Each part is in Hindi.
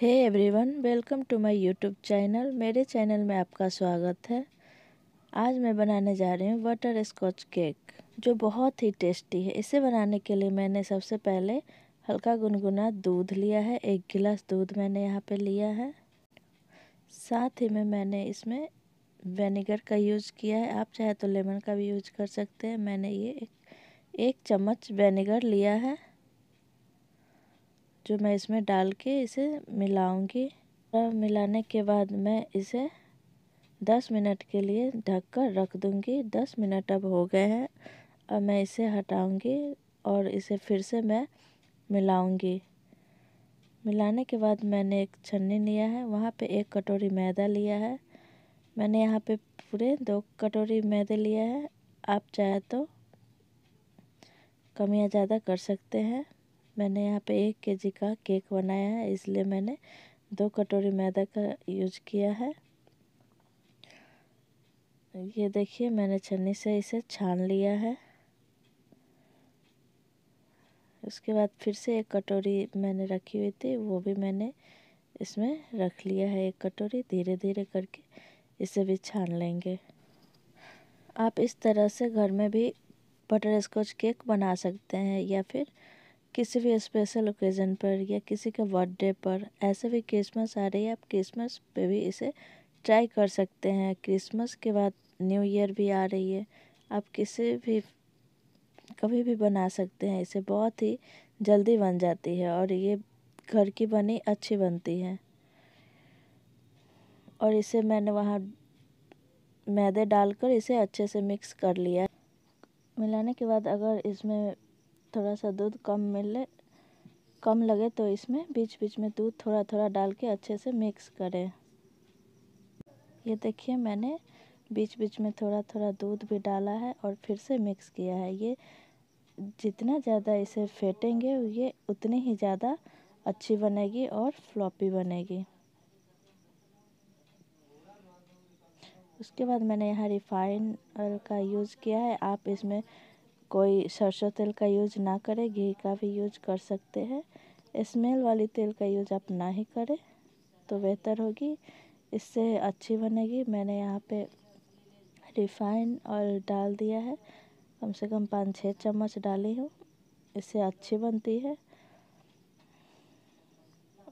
hey everyone welcome to my YouTube channel मेरे चैनल में आपका स्वागत है आज मैं बनाने जा रही हूँ बटर स्कॉच केक जो बहुत ही टेस्टी है इसे बनाने के लिए मैंने सबसे पहले हल्का गुनगुना दूध लिया है एक गिलास दूध मैंने यहाँ पे लिया है साथ ही में मैंने इसमें वेनेगर का यूज़ किया है आप चाहे तो लेमन का भी यूज कर सकते हैं मैंने ये एक, एक चम्मच वेनेगर लिया है जो मैं इसमें डाल के इसे मिलाऊंगी और मिलाने के बाद मैं इसे दस मिनट के लिए ढक कर रख दूँगी दस मिनट अब हो गए हैं अब मैं इसे हटाऊँगी और इसे फिर से मैं मिलाऊँगी मिलाने के बाद मैंने एक छन्नी लिया है वहाँ पे एक कटोरी मैदा लिया है मैंने यहाँ पे पूरे दो कटोरी मैदे लिया है आप चाहे तो कमियाँ ज़्यादा कर सकते हैं मैंने यहाँ पे एक के जी का केक बनाया है इसलिए मैंने दो कटोरी मैदा का यूज किया है ये देखिए मैंने छन्नी से इसे छान लिया है उसके बाद फिर से एक कटोरी मैंने रखी हुई थी वो भी मैंने इसमें रख लिया है एक कटोरी धीरे धीरे करके इसे भी छान लेंगे आप इस तरह से घर में भी बटर स्कॉच केक बना सकते हैं या फिर किसी भी स्पेशल ओकेज़न पर या किसी के बर्थडे पर ऐसे भी क्रिसमस आ रही है आप क्रिसमस पे भी इसे ट्राई कर सकते हैं क्रिसमस के बाद न्यू ईयर भी आ रही है आप किसी भी कभी भी बना सकते हैं इसे बहुत ही जल्दी बन जाती है और ये घर की बनी अच्छी बनती है और इसे मैंने वहाँ मैदे डालकर इसे अच्छे से मिक्स कर लिया मिलाने के बाद अगर इसमें थोड़ा सा दूध कम मिले कम लगे तो इसमें बीच बीच में दूध थोड़ा थोड़ा डाल के अच्छे से मिक्स करें ये देखिए मैंने बीच बीच में थोड़ा थोड़ा दूध भी डाला है और फिर से मिक्स किया है ये जितना ज़्यादा इसे फेंटेंगे ये उतनी ही ज़्यादा अच्छी बनेगी और फ्लॉपी बनेगी उसके बाद मैंने यहाँ रिफाइन का यूज़ किया है आप इसमें कोई सरसों तेल का यूज ना करें घी का भी यूज कर सकते हैं स्मेल वाली तेल का यूज आप ना ही करें तो बेहतर होगी इससे अच्छी बनेगी मैंने यहाँ पे रिफाइन ऑयल डाल दिया है कम से कम पाँच छः चम्मच डाली हूँ इससे अच्छी बनती है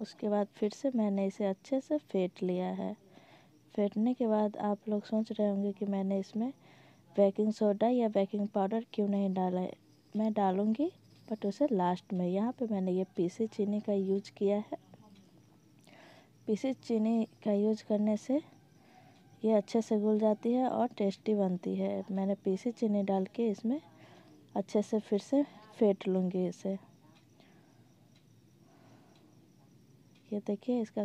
उसके बाद फिर से मैंने इसे अच्छे से फेंट लिया है फेंटने के बाद आप लोग सोच रहे होंगे कि मैंने इसमें बेकिंग सोडा या बेकिंग पाउडर क्यों नहीं डाला मैं डालूँगी बट उसे लास्ट में यहाँ पे मैंने ये पीसी चीनी का यूज किया है पीसी चीनी का यूज करने से ये अच्छे से घुल जाती है और टेस्टी बनती है मैंने पीसी चीनी डाल के इसमें अच्छे से फिर से फेंट लूँगी इसे ये देखिए इसका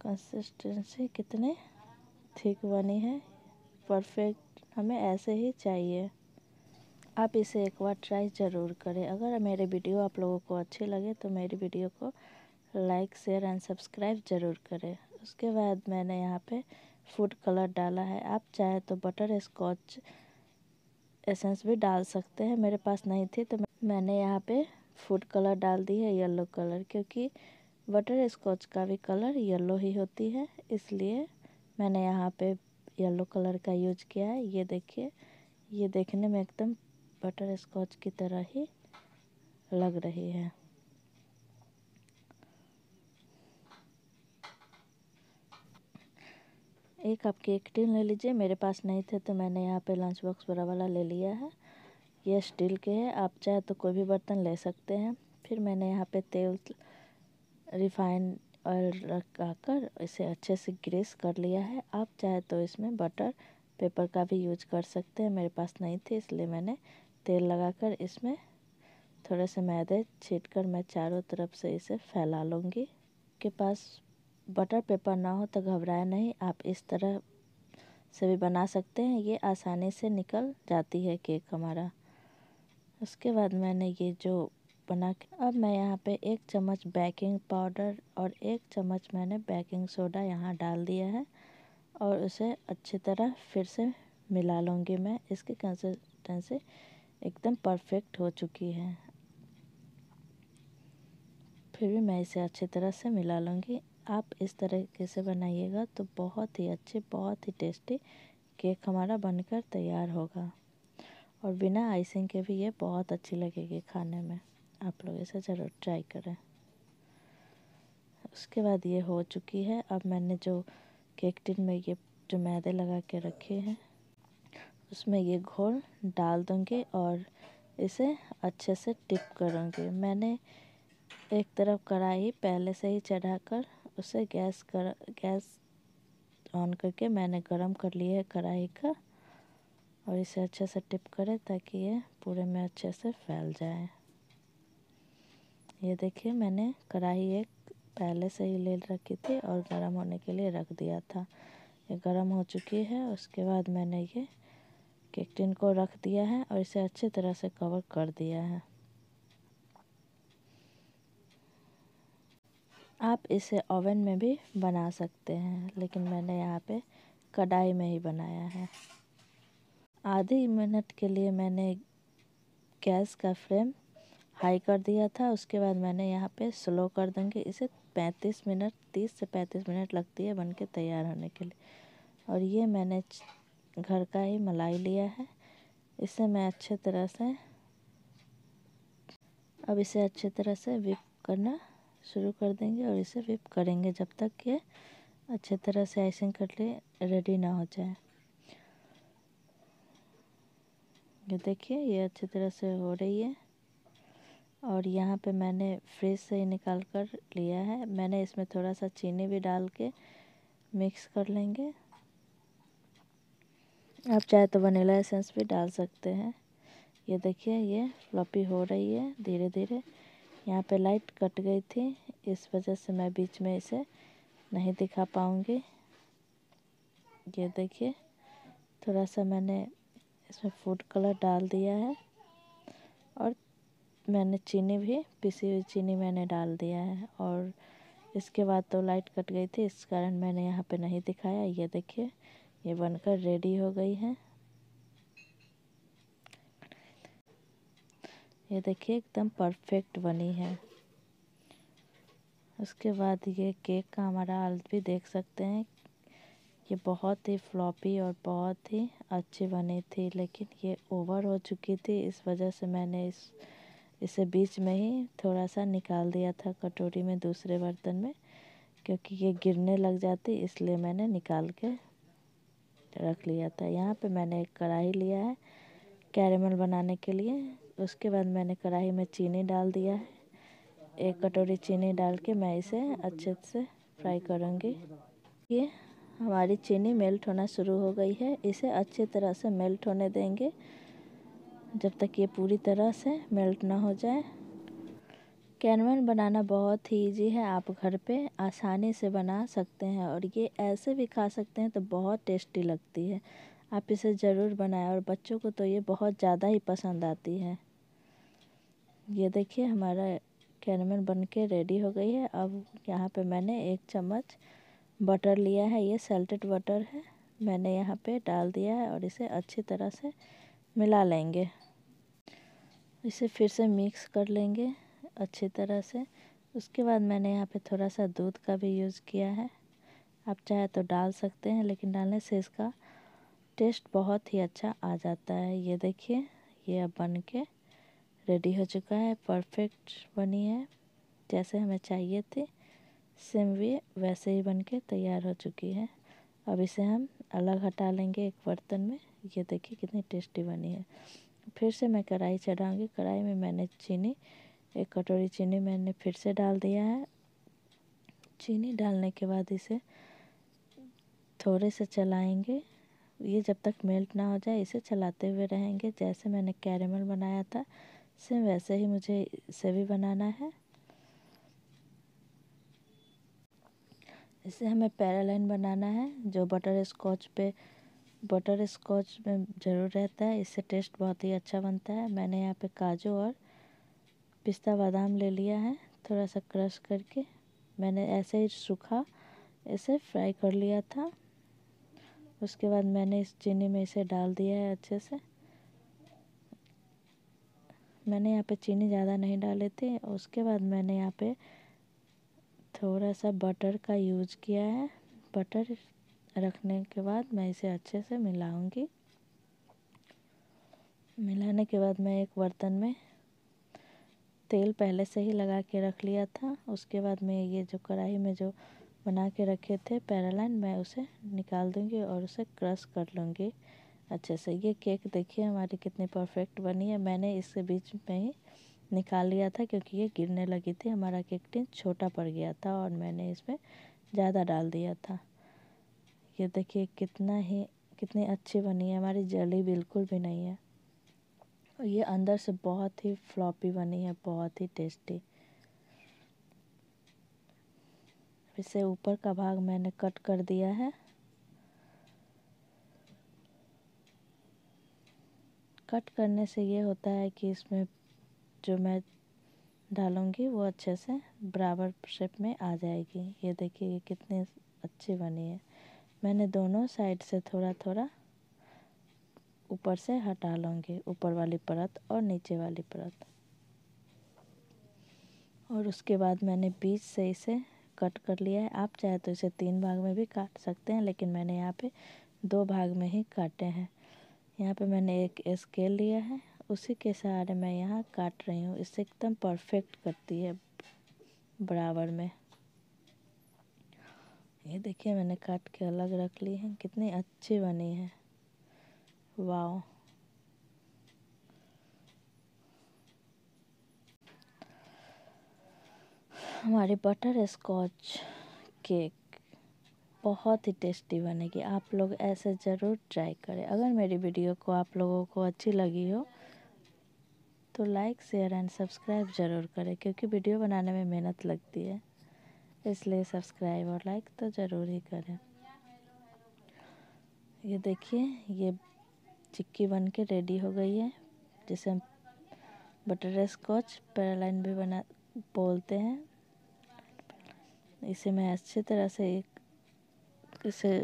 कंसिस्टेंसी कितने ठीक बनी है परफेक्ट हमें ऐसे ही चाहिए आप इसे एक बार ट्राई ज़रूर करें अगर मेरे वीडियो आप लोगों को अच्छी लगे तो मेरी वीडियो को लाइक शेयर एंड सब्सक्राइब ज़रूर करें उसके बाद मैंने यहाँ पे फूड कलर डाला है आप चाहे तो बटर स्कॉच एसेंस भी डाल सकते हैं मेरे पास नहीं थी तो मैंने यहाँ पे फूड कलर डाल दी है येलो कलर क्योंकि बटर स्कॉच का भी कलर येलो ही होती है इसलिए मैंने यहाँ पे येलो कलर का यूज किया है ये देखिए ये देखने में एकदम बटर स्कॉच की तरह ही लग रही है एक आप केक टिन ले लीजिए मेरे पास नहीं थे तो मैंने यहाँ पे लंच बॉक्स बड़ा वाला ले लिया है ये स्टील के है आप चाहे तो कोई भी बर्तन ले सकते हैं फिर मैंने यहाँ पे तेल रिफाइंड ऑयल लगा कर इसे अच्छे से ग्रेस कर लिया है आप चाहे तो इसमें बटर पेपर का भी यूज कर सकते हैं मेरे पास नहीं थे इसलिए मैंने तेल लगाकर इसमें थोड़े से मैदे छीट कर मैं चारों तरफ से इसे फैला लूँगी के पास बटर पेपर ना हो तो घबराए नहीं आप इस तरह से भी बना सकते हैं ये आसानी से निकल जाती है केक हमारा उसके बाद मैंने ये जो बना के अब मैं यहाँ पे एक चम्मच बेकिंग पाउडर और एक चम्मच मैंने बेकिंग सोडा यहाँ डाल दिया है और उसे अच्छी तरह फिर से मिला लूँगी मैं इसकी कंसिस्टेंसी एकदम परफेक्ट हो चुकी है फिर भी मैं इसे अच्छी तरह से मिला लूँगी आप इस तरीके से बनाइएगा तो बहुत ही अच्छे बहुत ही टेस्टी केक हमारा बनकर तैयार होगा और बिना आइसिंग के भी ये बहुत अच्छी लगेगी खाने में आप लोग इसे ज़रूर ट्राई करें उसके बाद ये हो चुकी है अब मैंने जो केक टिन में ये जो मैदे लगा के रखे हैं उसमें ये घोल डाल दूँगी और इसे अच्छे से टिप करूँगी मैंने एक तरफ कढ़ाई पहले से ही चढ़ाकर उसे गैस कर गैस ऑन करके मैंने गरम कर लिया है कढ़ाई का और इसे अच्छे से टिप करें ताकि ये पूरे में अच्छे से फैल जाए ये देखिए मैंने कढ़ाई एक पहले से ही ले रखी थी और गर्म होने के लिए रख दिया था ये गर्म हो चुकी है उसके बाद मैंने ये केक टिन को रख दिया है और इसे अच्छी तरह से कवर कर दिया है आप इसे ओवन में भी बना सकते हैं लेकिन मैंने यहाँ पे कढ़ाई में ही बनाया है आधे मिनट के लिए मैंने गैस का फ्लेम हाई कर दिया था उसके बाद मैंने यहाँ पे स्लो कर देंगे इसे 35 मिनट 30 से 35 मिनट लगती है बन के तैयार होने के लिए और ये मैंने घर का ही मलाई लिया है इसे मैं अच्छे तरह से अब इसे अच्छे तरह से विप करना शुरू कर देंगे और इसे विप करेंगे जब तक ये अच्छे तरह से आइसिंग कर रेडी ना हो जाए ये देखिए ये अच्छी तरह से हो रही है और यहाँ पे मैंने फ्रिज से ही निकाल कर लिया है मैंने इसमें थोड़ा सा चीनी भी डाल के मिक्स कर लेंगे आप चाहे तो वनीला एसेंस भी डाल सकते हैं ये देखिए ये फ्लॉपी हो रही है धीरे धीरे यहाँ पे लाइट कट गई थी इस वजह से मैं बीच में इसे नहीं दिखा पाऊँगी ये देखिए थोड़ा सा मैंने इसमें फूड कलर डाल दिया है और मैंने चीनी भी पिसी हुई चीनी मैंने डाल दिया है और इसके बाद तो लाइट कट गई थी इस कारण मैंने यहाँ पे नहीं दिखाया ये देखिए ये बनकर रेडी हो गई है ये देखिए एकदम परफेक्ट बनी है उसके बाद ये केक का हमारा हाल भी देख सकते हैं ये बहुत ही फ्लॉपी और बहुत ही अच्छी बनी थी लेकिन ये ओवर हो चुकी थी इस वजह से मैंने इस इसे बीच में ही थोड़ा सा निकाल दिया था कटोरी में दूसरे बर्तन में क्योंकि ये गिरने लग जाती इसलिए मैंने निकाल के रख लिया था यहाँ पे मैंने एक कढ़ाई लिया है कैरेमल बनाने के लिए उसके बाद मैंने कढ़ाई में चीनी डाल दिया है एक कटोरी चीनी डाल के मैं इसे अच्छे से फ्राई करूँगी ये हमारी चीनी मेल्ट होना शुरू हो गई है इसे अच्छी तरह से मेल्ट होने देंगे जब तक ये पूरी तरह से मेल्ट ना हो जाए कैनवन बनाना बहुत ही इजी है आप घर पे आसानी से बना सकते हैं और ये ऐसे भी खा सकते हैं तो बहुत टेस्टी लगती है आप इसे ज़रूर बनाएं और बच्चों को तो ये बहुत ज़्यादा ही पसंद आती है ये देखिए हमारा कैनवन बन के रेडी हो गई है अब यहाँ पे मैंने एक चम्मच बटर लिया है ये सल्टेड बटर है मैंने यहाँ पर डाल दिया है और इसे अच्छी तरह से मिला लेंगे इसे फिर से मिक्स कर लेंगे अच्छी तरह से उसके बाद मैंने यहाँ पे थोड़ा सा दूध का भी यूज़ किया है आप चाहे तो डाल सकते हैं लेकिन डालने से इसका टेस्ट बहुत ही अच्छा आ जाता है ये देखिए ये अब बन के रेडी हो चुका है परफेक्ट बनी है जैसे हमें चाहिए थी सेम भी वैसे ही बन के तैयार हो चुकी है अब इसे हम अलग हटा लेंगे एक बर्तन में ये देखिए कितनी टेस्टी बनी है फिर से मैं कढ़ाई चढ़ाऊँगी कढ़ाई में मैंने चीनी एक कटोरी चीनी मैंने फिर से डाल दिया है चीनी डालने के बाद इसे थोड़े से चलाएंगे ये जब तक मेल्ट ना हो जाए इसे चलाते हुए रहेंगे जैसे मैंने कैरेमल बनाया था सेम वैसे ही मुझे इसे भी बनाना है इसे हमें पैरालाइन बनाना है जो बटर स्कॉच पे बटर स्कॉच में ज़रूर रहता है इससे टेस्ट बहुत ही अच्छा बनता है मैंने यहाँ पे काजू और पिस्ता बादाम ले लिया है थोड़ा सा क्रश करके मैंने ऐसे ही सूखा इसे फ्राई कर लिया था उसके बाद मैंने इस चीनी में इसे डाल दिया है अच्छे से मैंने यहाँ पे चीनी ज़्यादा नहीं डाली थी उसके बाद मैंने यहाँ पे थोड़ा सा बटर का यूज किया है बटर रखने के बाद मैं इसे अच्छे से मिलाऊंगी मिलाने के बाद मैं एक बर्तन में तेल पहले से ही लगा के रख लिया था उसके बाद मैं ये जो कढ़ाई में जो बना के रखे थे पैरालाइन मैं उसे निकाल दूंगी और उसे क्रश कर लूँगी अच्छे से ये केक देखिए हमारी कितनी परफेक्ट बनी है मैंने इसके बीच में ही निकाल लिया था क्योंकि ये गिरने लगी थी हमारा केक टिन छोटा पड़ गया था और मैंने इसमें ज़्यादा डाल दिया था ये देखिए कितना ही कितनी अच्छी बनी है हमारी जली बिल्कुल भी नहीं है और ये अंदर से बहुत ही फ्लॉपी बनी है बहुत ही टेस्टी इसे ऊपर का भाग मैंने कट कर दिया है कट करने से ये होता है कि इसमें जो मैं डालूँगी वो अच्छे से बराबर शेप में आ जाएगी ये देखिए ये कितनी अच्छी बनी है मैंने दोनों साइड से थोड़ा थोड़ा ऊपर से हटा लूँगी ऊपर वाली परत और नीचे वाली परत और उसके बाद मैंने बीच से इसे कट कर लिया है आप चाहे तो इसे तीन भाग में भी काट सकते हैं लेकिन मैंने यहाँ पे दो भाग में ही काटे हैं यहाँ पे मैंने एक स्केल लिया है उसी के सहारे मैं यहाँ काट रही हूँ इससे एकदम परफेक्ट करती है बराबर में ये देखिए मैंने काट के अलग रख ली है कितनी अच्छी बनी है वाओ हमारी बटर स्कॉच केक बहुत ही टेस्टी बनेगी आप लोग ऐसे ज़रूर ट्राई करें अगर मेरी वीडियो को आप लोगों को अच्छी लगी हो तो लाइक शेयर एंड सब्सक्राइब ज़रूर करें क्योंकि वीडियो बनाने में मेहनत लगती है इसलिए सब्सक्राइब और लाइक तो ज़रूर ही करें ये देखिए ये चिक्की बन के रेडी हो गई है जिसे हम बटर स्कॉच पैरालाइन भी बना बोलते हैं इसे मैं अच्छी तरह से एक इसे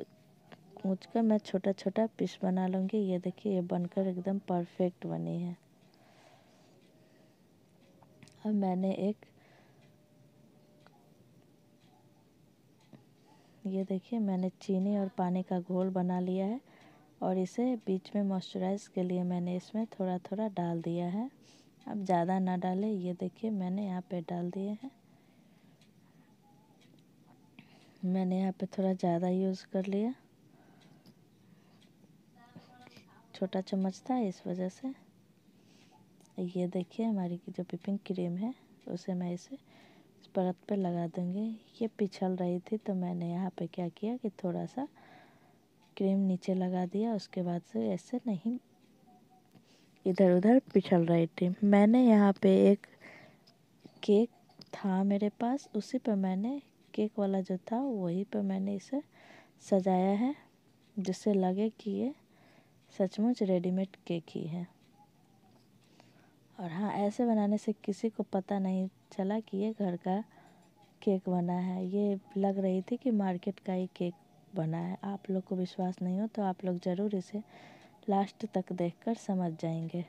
कूच कर मैं छोटा छोटा पीस बना लूँगी ये देखिए ये बनकर एकदम परफेक्ट बनी है अब मैंने एक ये देखिए मैंने चीनी और पानी का घोल बना लिया है और इसे बीच में मॉइस्चराइज के लिए मैंने इसमें थोड़ा थोड़ा डाल दिया है अब ज़्यादा ना डालें ये देखिए मैंने यहाँ पे डाल दिए हैं मैंने यहाँ पे थोड़ा ज़्यादा यूज़ कर लिया छोटा चम्मच था इस वजह से ये देखिए हमारी जो पिपिंग क्रीम है उसे मैं इसे परत पे लगा देंगे ये पिछल रही थी तो मैंने यहाँ पे क्या किया कि थोड़ा सा क्रीम नीचे लगा दिया उसके बाद से ऐसे नहीं इधर उधर पिछल रही थी मैंने यहाँ पे एक केक था मेरे पास उसी पर मैंने केक वाला जो था वही पर मैंने इसे सजाया है जिससे लगे कि ये सचमुच रेडीमेड केक ही है और हाँ ऐसे बनाने से किसी को पता नहीं चला कि ये घर का केक बना है ये लग रही थी कि मार्केट का ही केक बना है आप लोग को विश्वास नहीं हो तो आप लोग ज़रूर इसे लास्ट तक देखकर समझ जाएंगे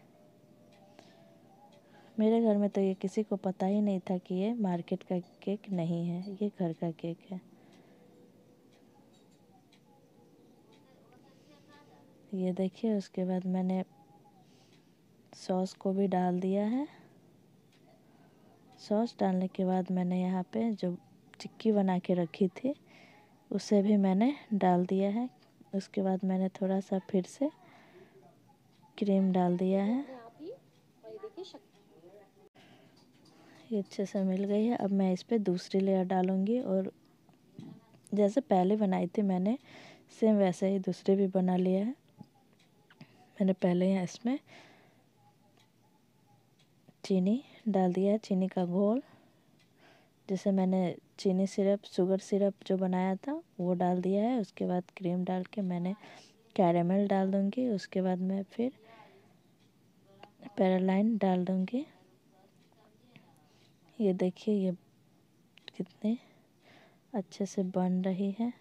मेरे घर में तो ये किसी को पता ही नहीं था कि ये मार्केट का केक नहीं है ये घर का केक है ये देखिए उसके बाद मैंने सॉस को भी डाल दिया है सॉस डालने के बाद मैंने यहाँ पे जो चिक्की बना के रखी थी उसे भी मैंने डाल दिया है उसके बाद मैंने थोड़ा सा फिर से क्रीम डाल दिया है ये अच्छे से मिल गई है अब मैं इस पर दूसरी लेयर डालूँगी और जैसे पहले बनाई थी मैंने सेम वैसे ही दूसरी भी बना लिया है मैंने पहले यहाँ इसमें चीनी डाल दिया चीनी का घोल जैसे मैंने चीनी सिरप शुगर सिरप जो बनाया था वो डाल दिया है उसके बाद क्रीम डाल के मैंने कैरेमल डाल दूँगी उसके बाद मैं फिर पैरालाइन डाल दूँगी ये देखिए ये कितने अच्छे से बन रही है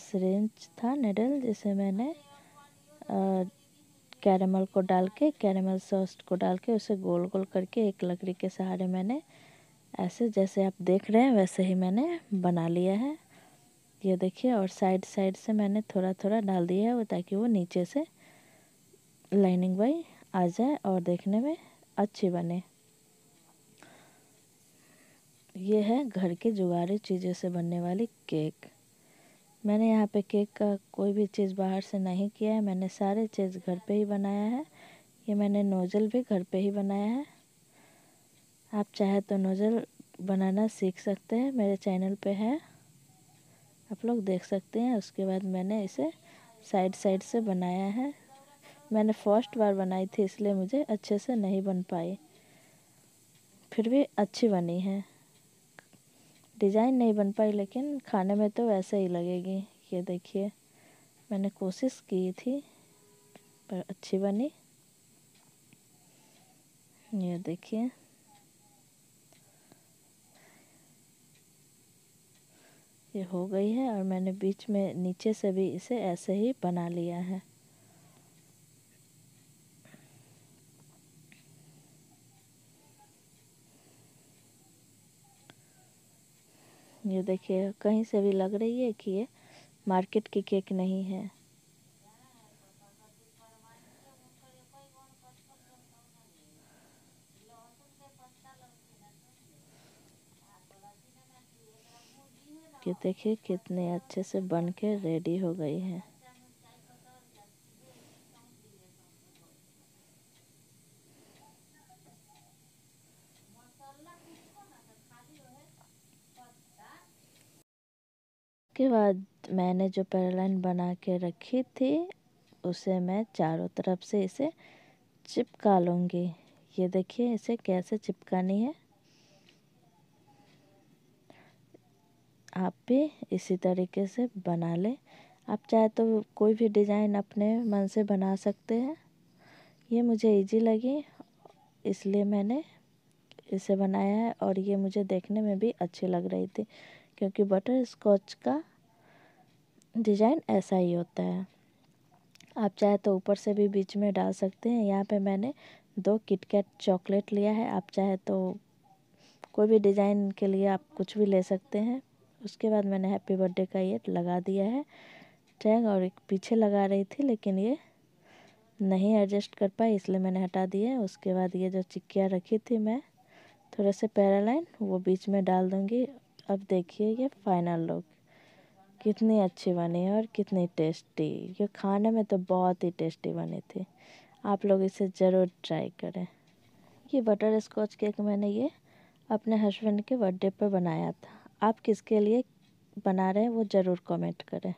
सिरिंज था नेडल जिसे मैंने कैरेमल को डाल के कैरेमल सॉस को डाल के उसे गोल गोल करके एक लकड़ी के सहारे मैंने ऐसे जैसे आप देख रहे हैं वैसे ही मैंने बना लिया है ये देखिए और साइड साइड से मैंने थोड़ा थोड़ा डाल दिया है वो ताकि वो नीचे से लाइनिंग वाई आ जाए और देखने में अच्छी बने ये है घर के जुगाड़ी चीज़ों से बनने वाली केक मैंने यहाँ पे केक का कोई भी चीज़ बाहर से नहीं किया है मैंने सारे चीज़ घर पे ही बनाया है ये मैंने नोज़ल भी घर पे ही बनाया है आप चाहे तो नोज़ल बनाना सीख सकते हैं मेरे चैनल पे है आप लोग देख सकते हैं उसके बाद मैंने इसे साइड साइड से बनाया है मैंने फर्स्ट बार बनाई थी इसलिए मुझे अच्छे से नहीं बन पाई फिर भी अच्छी बनी है डिज़ाइन नहीं बन पाई लेकिन खाने में तो वैसे ही लगेगी ये देखिए मैंने कोशिश की थी पर अच्छी बनी ये देखिए ये हो गई है और मैंने बीच में नीचे से भी इसे ऐसे ही बना लिया है ये देखिए कहीं से भी लग रही है कि ये मार्केट की केक नहीं है कि देखिए कितने अच्छे से बन के रेडी हो गई है उसके बाद मैंने जो पैरलाइन बना के रखी थी उसे मैं चारों तरफ से इसे चिपका लूँगी ये देखिए इसे कैसे चिपकानी है आप भी इसी तरीके से बना लें आप चाहे तो कोई भी डिज़ाइन अपने मन से बना सकते हैं ये मुझे इजी लगी इसलिए मैंने इसे बनाया है और ये मुझे देखने में भी अच्छी लग रही थी क्योंकि बटर स्कॉच का डिजाइन ऐसा ही होता है आप चाहे तो ऊपर से भी बीच में डाल सकते हैं यहाँ पे मैंने दो किटकैट चॉकलेट लिया है आप चाहे तो कोई भी डिज़ाइन के लिए आप कुछ भी ले सकते हैं उसके बाद मैंने हैप्पी बर्थडे का ये लगा दिया है टैग और एक पीछे लगा रही थी लेकिन ये नहीं एडजस्ट कर पाई इसलिए मैंने हटा दिया है उसके बाद ये जो चिक्किया रखी थी मैं थोड़ा से पैरालाइन वो बीच में डाल दूँगी अब देखिए ये फाइनल लुक कितने अच्छे बने और कितने टेस्टी ये खाने में तो बहुत ही टेस्टी बने थे आप लोग इसे ज़रूर ट्राई करें ये बटर स्कॉच केक मैंने ये अपने हस्बैंड के बर्थडे पर बनाया था आप किसके लिए बना रहे हैं वो ज़रूर कमेंट करें